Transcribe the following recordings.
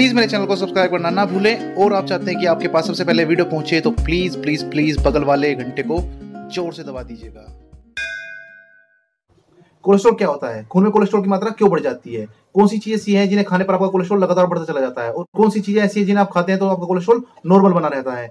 please मेरे channel को subscribe करना ना भूलें और आप चाहते हैं कि आपके पास सबसे पहले वीडियो पहुंचे तो प्लीज प्लीज प्लीज बगल वाले घंटे को जोर से दबा दीजिएगा कोलेस्ट्रॉल क्या होता है खून में कोलेस्ट्रॉल की मात्रा क्यों बढ़ जाती है कौन सी चीजें ऐसी हैं जिन्हें खाने पर आपका कोलेस्ट्रॉल लगातार बढ़ता चला जाता है और कौन सी चीजें ऐसी हैं जिन्हें आप खाते हैं तो आपका कोलेस्ट्रॉल नॉर्मल बना रहता है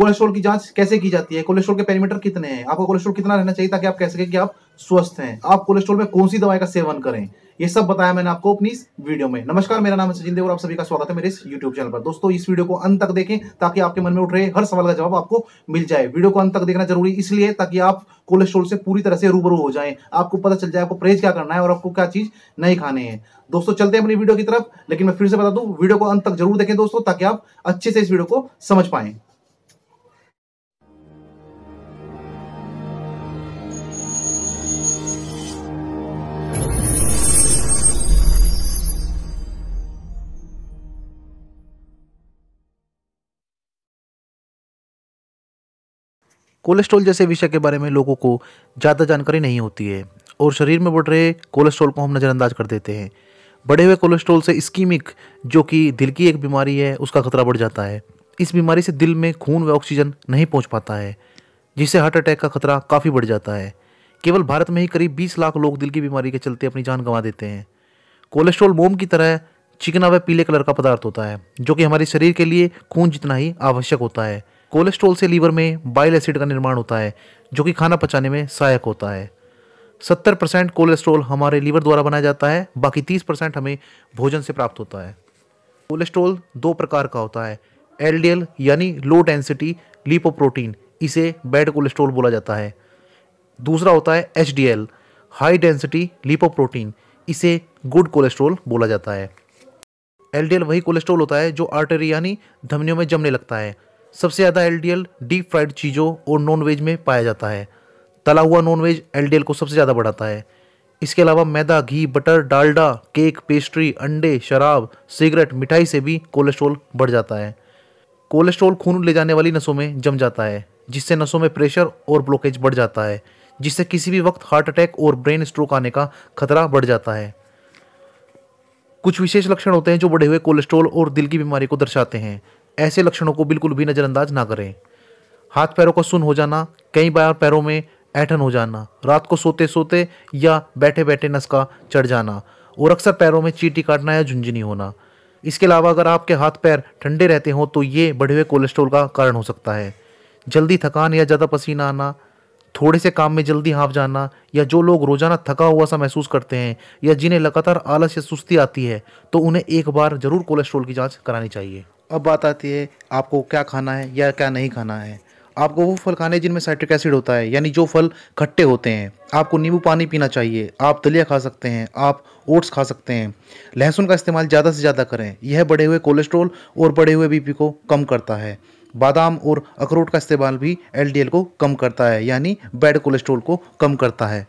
कोलेस्ट्रॉल की जांच कैसे की जाती है कोलेस्ट्रॉल के पेरीमीटर कितने हैं आपका कोलेस्ट्रॉल कितना रहना चाहिए ताकि आप कह सके कि आप स्वस्थ हैं आप कोलेस्ट्रॉल में कौन सी दवाई का सेवन करें ये सब बताया मैंने आपको अपनी वीडियो में नमस्कार मेरा नाम है सचिन देव और आप सभी का स्वागत है मेरे इस YouTube चैनल पर दोस्तों इस वीडियो को अंत तक देखें ताकि आपके मन में उठ रहे हर सवाल का जवाब आपको मिल जाए वीडियो को अंत तक देखना जरूरी इसलिए ताकि आप कोलेस्ट्रोल से पूरी तरह से रूबरू हो जाए आपको पता चल जाए आपको परहेज क्या करना है और आपको क्या चीज नहीं खाने हैं दोस्तों चलते हैं अपनी वीडियो की तरफ लेकिन मैं फिर से बता दू वीडियो को अंत तक जरूर देखें दोस्तों ताकि आप अच्छे से इस वीडियो को समझ पाएं कोलेस्ट्रॉल जैसे विषय के बारे में लोगों को ज़्यादा जानकारी नहीं होती है और शरीर में बढ़ रहे कोलेस्ट्रॉल को हम नज़रअंदाज कर देते हैं बढ़े हुए कोलेस्ट्रॉल से स्कीमिक जो कि दिल की एक बीमारी है उसका खतरा बढ़ जाता है इस बीमारी से दिल में खून व ऑक्सीजन नहीं पहुंच पाता है जिससे हार्ट अटैक का खतरा काफ़ी बढ़ जाता है केवल भारत में ही करीब 20 लाख लोग दिल की बीमारी के चलते अपनी जान गंवा देते हैं कोलेस्ट्रॉल मोम की तरह चिकना व पीले कलर का पदार्थ होता है जो कि हमारे शरीर के लिए खून जितना ही आवश्यक होता है कोलेस्ट्रॉल से लीवर में बाइल एसिड का निर्माण होता है जो कि खाना पचाने में सहायक होता है सत्तर परसेंट कोलेस्ट्रॉल हमारे लीवर द्वारा बनाया जाता है बाकी तीस परसेंट हमें भोजन से प्राप्त होता है कोलेस्ट्रॉल दो प्रकार का होता है एल यानी लो डेंसिटी लिपोप्रोटीन इसे बैड कोलेस्ट्रॉल बोला जाता है दूसरा होता है एच हाई डेंसिटी लिपोप्रोटीन इसे गुड कोलेस्ट्रॉल बोला जाता है एल वही कोलेस्ट्रॉल होता है जो आर्टरी यानी धमनियों में जमने लगता है सबसे ज़्यादा एल डीप फ्राइड चीज़ों और नॉनवेज में पाया जाता है तला हुआ नॉनवेज एल को सबसे ज़्यादा बढ़ाता है इसके अलावा मैदा घी बटर डालडा केक पेस्ट्री अंडे शराब सिगरेट मिठाई से भी कोलेस्ट्रॉल बढ़ जाता है कोलेस्ट्रॉल खून ले जाने वाली नसों में जम जाता है जिससे नसों में प्रेशर और ब्लॉकेज बढ़ जाता है जिससे किसी भी वक्त हार्ट अटैक और ब्रेन स्ट्रोक आने का खतरा बढ़ जाता है कुछ विशेष लक्षण होते हैं जो बढ़े हुए कोलेस्ट्रॉल और दिल की बीमारी को दर्शाते हैं ऐसे लक्षणों को बिल्कुल भी नज़रअंदाज ना करें हाथ पैरों का सुन हो जाना कई बार पैरों में ऐठन हो जाना रात को सोते सोते या बैठे बैठे नस का चढ़ जाना और अक्सर पैरों में चीटी काटना या झुंझुनी होना इसके अलावा अगर आपके हाथ पैर ठंडे रहते हों तो ये बढ़े हुए कोलेस्ट्रोल का कारण हो सकता है जल्दी थकान या ज़्यादा पसीना आना थोड़े से काम में जल्दी हाँफ जाना या जो लोग रोज़ाना थका हुआ सा महसूस करते हैं या जिन्हें लगातार आलस या सुस्ती आती है तो उन्हें एक बार ज़रूर कोलेस्ट्रोल की जांच करानी चाहिए अब बात आती है आपको क्या खाना है या क्या नहीं खाना है आपको वो फल खाने जिनमें साइट्रिक एसिड होता है यानी जो फल खट्टे होते हैं आपको नींबू पानी पीना चाहिए आप दलिया खा सकते हैं आप ओट्स खा सकते हैं लहसुन का इस्तेमाल ज़्यादा से ज़्यादा करें यह बढ़े हुए कोलेस्ट्रॉल और बढ़े हुए बीपी को कम करता है बादाम और अखरोट का इस्तेमाल भी एलडीएल को कम करता है यानी बैड कोलेस्ट्रॉल को कम करता है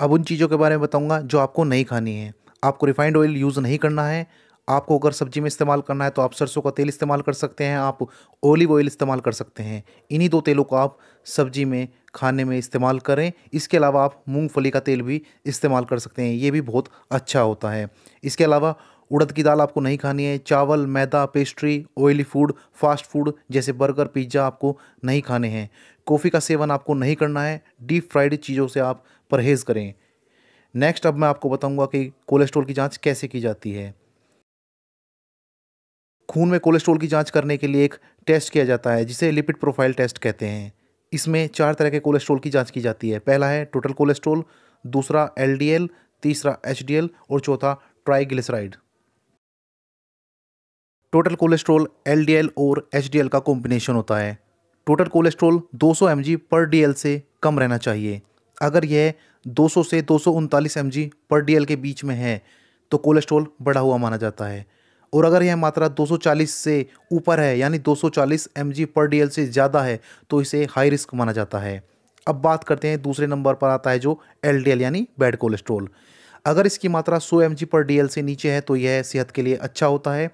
अब उन चीज़ों के बारे में बताऊँगा जो आपको नहीं खानी है आपको रिफाइंड ऑयल यूज़ नहीं करना है आपको अगर सब्जी में इस्तेमाल करना है तो आप सरसों का तेल इस्तेमाल कर सकते हैं आप ओलिव ऑयल इस्तेमाल कर सकते हैं इन्हीं दो तेलों को आप सब्जी में खाने में इस्तेमाल करें इसके अलावा आप मूंगफली का तेल भी इस्तेमाल कर सकते हैं ये भी बहुत अच्छा होता है इसके अलावा उड़द की दाल आपको नहीं खानी है चावल मैदा pastry oily food fast food जैसे बर्गर पिज्ज़ा आपको नहीं खाने हैं कॉफ़ी का सेवन आपको नहीं करना है डीप फ्राइड चीज़ों से आप परहेज़ करें नेक्स्ट अब मैं आपको बताऊंगा कि कोलेस्ट्रॉल की जांच कैसे की जाती है खून में कोलेस्ट्रॉल की जांच करने के लिए एक टेस्ट किया जाता है जिसे लिपिड प्रोफाइल टेस्ट कहते हैं इसमें चार तरह के कोलेस्ट्रॉल की जांच की जाती है पहला है टोटल कोलेस्ट्रॉल दूसरा एलडीएल तीसरा एचडीएल और चौथा ट्राइग्लिसराइड टोटल कोलेस्ट्रॉल एलडीएल और एचडीएल का कॉम्बिनेशन होता है टोटल कोलेस्ट्रॉल 200 सौ पर डीएल से कम रहना चाहिए अगर यह 200 से दो सौ पर डीएल के बीच में है तो कोलेस्ट्रॉल बढ़ा हुआ माना जाता है और अगर यह मात्रा 240 से ऊपर है यानी 240 mg पर डी से ज़्यादा है तो इसे हाई रिस्क माना जाता है अब बात करते हैं दूसरे नंबर पर आता है जो एल यानी बैड कोलेस्ट्रोल अगर इसकी मात्रा 100 mg पर डी से नीचे है तो यह सेहत के लिए अच्छा होता है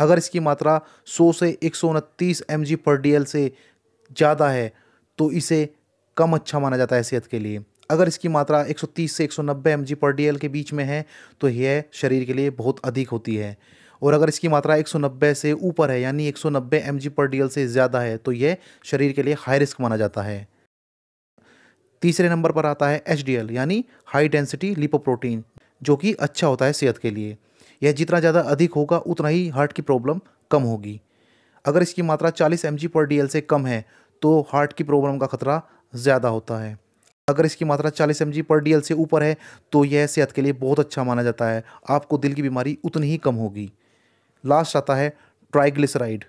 अगर इसकी मात्रा 100 से एक सौ पर डी से ज़्यादा है तो इसे कम अच्छा माना जाता है सेहत के लिए अगर इसकी मात्रा 130 से 190 mg पर डी के बीच में है तो यह शरीर के लिए बहुत अधिक होती है और अगर इसकी मात्रा 190 से ऊपर है यानी 190 सौ पर डी से ज़्यादा है तो यह शरीर के लिए हाई रिस्क माना जाता है तीसरे नंबर पर आता है एच यानी हाई डेंसिटी लिपोप्रोटीन जो कि अच्छा होता है सेहत के लिए यह जितना ज़्यादा अधिक होगा उतना ही हार्ट की प्रॉब्लम कम होगी अगर इसकी मात्रा 40 एम पर डी से कम है तो हार्ट की प्रॉब्लम का खतरा ज़्यादा होता है अगर इसकी मात्रा 40 एम पर डी से ऊपर है तो यह सेहत के लिए बहुत अच्छा माना जाता है आपको दिल की बीमारी उतनी ही कम होगी लास्ट आता है ट्राइग्लिसराइड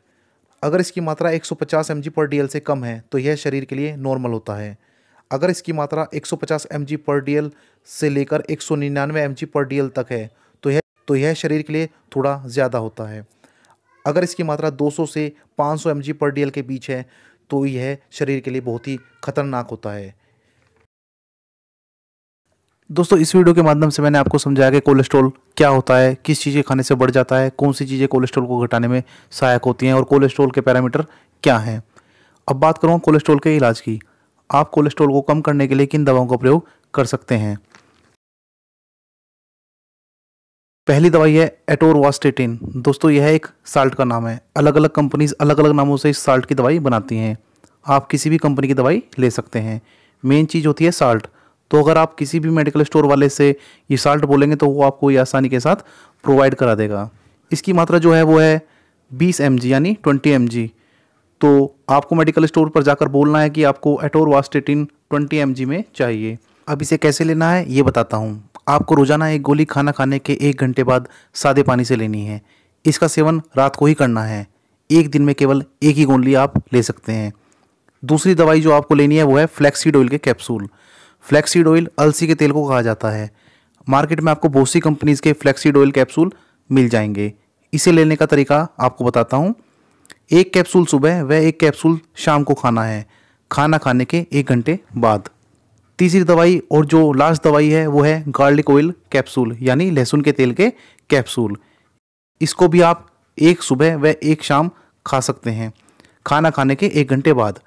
अगर इसकी मात्रा 150 सौ पर डी से कम है तो यह शरीर के लिए नॉर्मल होता है अगर इसकी मात्रा 150 mg पर डी से लेकर 199 mg पर डी तक है तो यह तो यह शरीर के लिए थोड़ा ज़्यादा होता है अगर इसकी मात्रा 200 से 500 सौ पर डी के बीच है तो यह शरीर के लिए बहुत ही खतरनाक होता है दोस्तों इस वीडियो के माध्यम से मैंने आपको समझाया कि कोलेस्ट्रॉल क्या होता है किस चीज़ें खाने से बढ़ जाता है कौन सी चीज़ें कोलेस्ट्रॉल को घटाने में सहायक होती हैं और कोलेस्ट्रॉल के पैरामीटर क्या हैं अब बात करूँ कोलेस्ट्रॉल के इलाज की आप कोलेस्ट्रॉल को कम करने के लिए किन दवाओं का प्रयोग कर सकते हैं पहली दवाई है एटोरवास्टेटिन दोस्तों यह एक साल्ट का नाम है अलग अलग कंपनीज अलग अलग नामों से इस साल्ट की दवाई बनाती हैं आप किसी भी कंपनी की दवाई ले सकते हैं मेन चीज़ होती है साल्ट तो अगर आप किसी भी मेडिकल स्टोर वाले से ये साल्ट बोलेंगे तो वो आपको ये आसानी के साथ प्रोवाइड करा देगा इसकी मात्रा जो है वो है बीस एम यानी ट्वेंटी एम तो आपको मेडिकल स्टोर पर जाकर बोलना है कि आपको एटोर वास्टेटिन ट्वेंटी एम में चाहिए अब इसे कैसे लेना है ये बताता हूँ आपको रोज़ाना एक गोली खाना खाने के एक घंटे बाद सादे पानी से लेनी है इसका सेवन रात को ही करना है एक दिन में केवल एक ही गोली आप ले सकते हैं दूसरी दवाई जो आपको लेनी है वो है फ्लैक्सीड ऑयल के कैप्सूल फ्लैक्सीड ऑयल अलसी के तेल को कहा जाता है मार्केट में आपको बहुत सी कंपनीज़ के फ्लैक्सीड ऑयल कैप्सूल मिल जाएंगे इसे लेने का तरीका आपको बताता हूँ एक कैप्सूल सुबह व एक कैप्सूल शाम को खाना है खाना खाने के एक घंटे बाद तीसरी दवाई और जो लास्ट दवाई है वो है गार्लिक ऑयल कैप्सूल यानी लहसुन के तेल के कैप्सूल इसको भी आप एक सुबह व एक शाम खा सकते हैं खाना खाने के एक घंटे बाद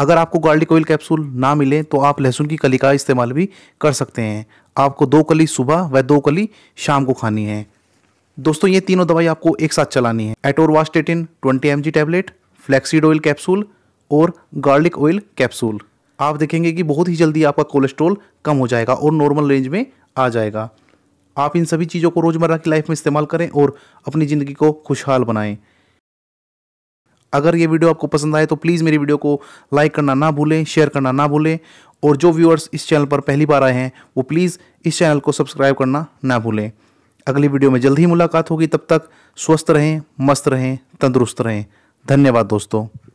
अगर आपको गार्लिक ऑयल कैप्सूल ना मिले तो आप लहसुन की कली का इस्तेमाल भी कर सकते हैं आपको दो कली सुबह व दो कली शाम को खानी है दोस्तों ये तीनों दवाई आपको एक साथ चलानी है atorvastatin 20 M tablet flaxseed oil capsule और गार्लिक ऑयल कैप्सूल आप देखेंगे कि बहुत ही जल्दी आपका कोलेस्ट्रॉल कम हो जाएगा और नॉर्मल रेंज में आ जाएगा आप इन सभी चीज़ों को रोज़मर्रा की लाइफ में इस्तेमाल करें और अपनी ज़िंदगी को खुशहाल बनाएं अगर ये वीडियो आपको पसंद आए तो प्लीज़ मेरी वीडियो को लाइक करना ना भूलें शेयर करना ना भूलें और जो व्यूअर्स इस चैनल पर पहली बार आए हैं वो प्लीज़ इस चैनल को सब्सक्राइब करना ना भूलें अगली वीडियो में जल्द ही मुलाकात होगी तब तक स्वस्थ रहें मस्त रहें तंदुरुस्त रहें धन्यवाद दोस्तों